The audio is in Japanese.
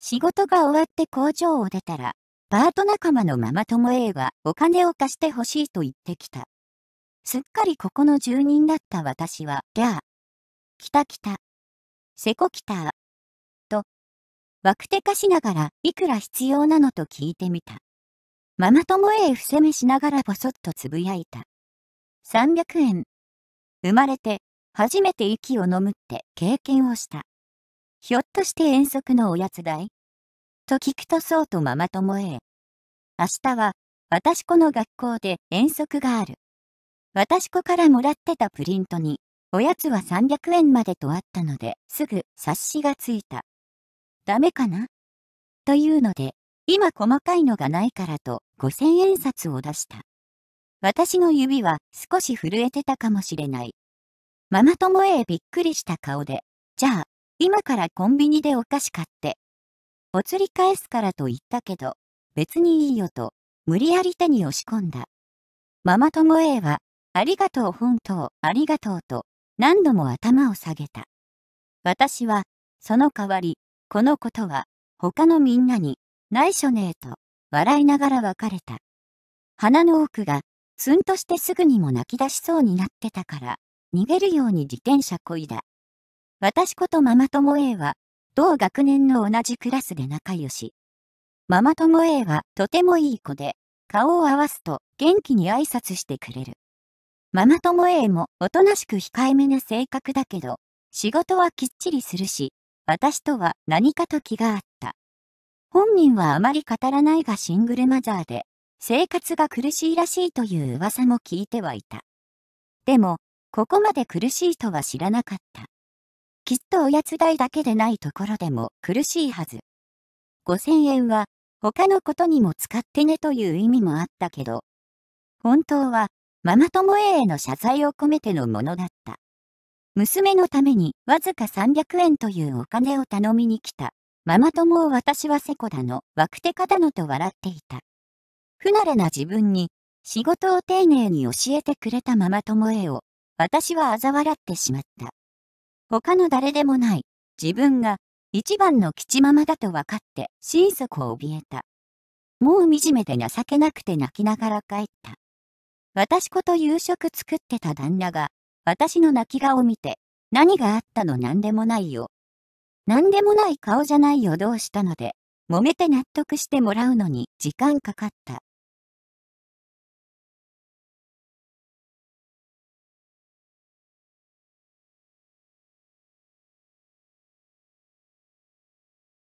仕事が終わって工場を出たら、パート仲間のママ友 A はお金を貸してほしいと言ってきた。すっかりここの住人だった私は、ギャー。来た来た。せこ来た。と、枠くてかしながらいくら必要なのと聞いてみた。ママ友 A 伏せ目しながらぼそっとつぶやいた。300円。生まれて初めて息を飲むって経験をした。ひょっとして遠足のおやつ代と聞くとそうとママ友へ。明日は、私子の学校で遠足がある。私子からもらってたプリントに、おやつは300円までとあったので、すぐ冊子がついた。ダメかなというので、今細かいのがないからと5000円札を出した。私の指は少し震えてたかもしれない。ママ友へびっくりした顔で、じゃあ今からコンビニでお菓子買って。お釣り返すからと言ったけど、別にいいよと、無理やり手に押し込んだ。ママ友 A は、ありがとう本当、ありがとうと、何度も頭を下げた。私は、その代わり、このことは、他のみんなに、内緒ねえと、笑いながら別れた。鼻の奥が、ツンとしてすぐにも泣き出しそうになってたから、逃げるように自転車こいだ。私ことママ友 A は、同学年の同じクラスで仲良し。ママ友 A はとてもいい子で、顔を合わすと元気に挨拶してくれる。ママ友 A もおとなしく控えめな性格だけど、仕事はきっちりするし、私とは何かと気があった。本人はあまり語らないがシングルマザーで、生活が苦しいらしいという噂も聞いてはいた。でも、ここまで苦しいとは知らなかった。きっとおやつ代だけでないところでも苦しいはず。5000円は他のことにも使ってねという意味もあったけど、本当はママ友 A への謝罪を込めてのものだった。娘のためにわずか300円というお金を頼みに来た。ママ友を私はセコだの、ワクテカだのと笑っていた。不慣れな自分に仕事を丁寧に教えてくれたママ友 A を私は嘲笑ってしまった。他の誰でもない、自分が一番の吉ママだと分かって心底怯えた。もう惨めで情けなくて泣きながら帰った。私こと夕食作ってた旦那が、私の泣き顔を見て、何があったの何でもないよ。何でもない顔じゃないよどうしたので、揉めて納得してもらうのに時間かかった。